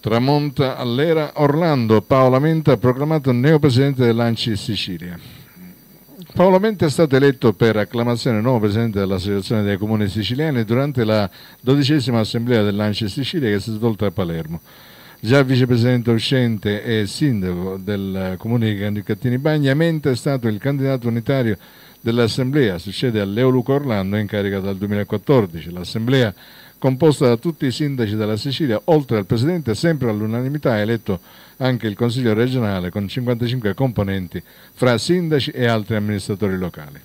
Tramonta all'era Orlando, Paola Menta proclamato neopresidente dell'Anci Sicilia. Paolo Menta è stato eletto per acclamazione nuovo presidente dell'Associazione dei Comuni Siciliani durante la dodicesima assemblea dell'Anci Sicilia che si è svolta a Palermo. Già vicepresidente uscente e sindaco del comune di Cattini Bagna, Menta è stato il candidato unitario dell'Assemblea, succede a Leoluco Orlando in carica dal 2014. L'Assemblea, composta da tutti i sindaci della Sicilia, oltre al Presidente, sempre all'unanimità ha eletto anche il Consiglio regionale con 55 componenti fra sindaci e altri amministratori locali.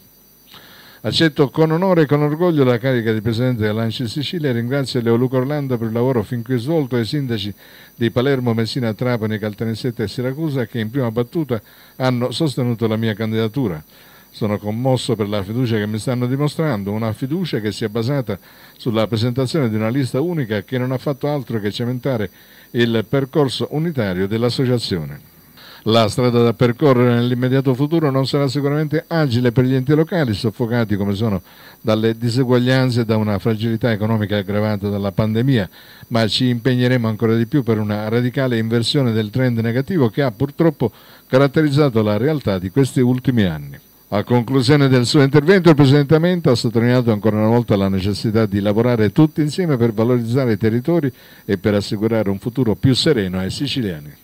Accetto con onore e con orgoglio la carica di Presidente dell'Anci Sicilia e ringrazio Leoluco Orlando per il lavoro fin qui svolto ai sindaci di Palermo, Messina, Trapani, Caltanissetta e Siracusa che in prima battuta hanno sostenuto la mia candidatura. Sono commosso per la fiducia che mi stanno dimostrando, una fiducia che si è basata sulla presentazione di una lista unica che non ha fatto altro che cementare il percorso unitario dell'associazione. La strada da percorrere nell'immediato futuro non sarà sicuramente agile per gli enti locali, soffocati come sono dalle diseguaglianze e da una fragilità economica aggravata dalla pandemia, ma ci impegneremo ancora di più per una radicale inversione del trend negativo che ha purtroppo caratterizzato la realtà di questi ultimi anni. A conclusione del suo intervento il Presidente Menta ha sottolineato ancora una volta la necessità di lavorare tutti insieme per valorizzare i territori e per assicurare un futuro più sereno ai siciliani.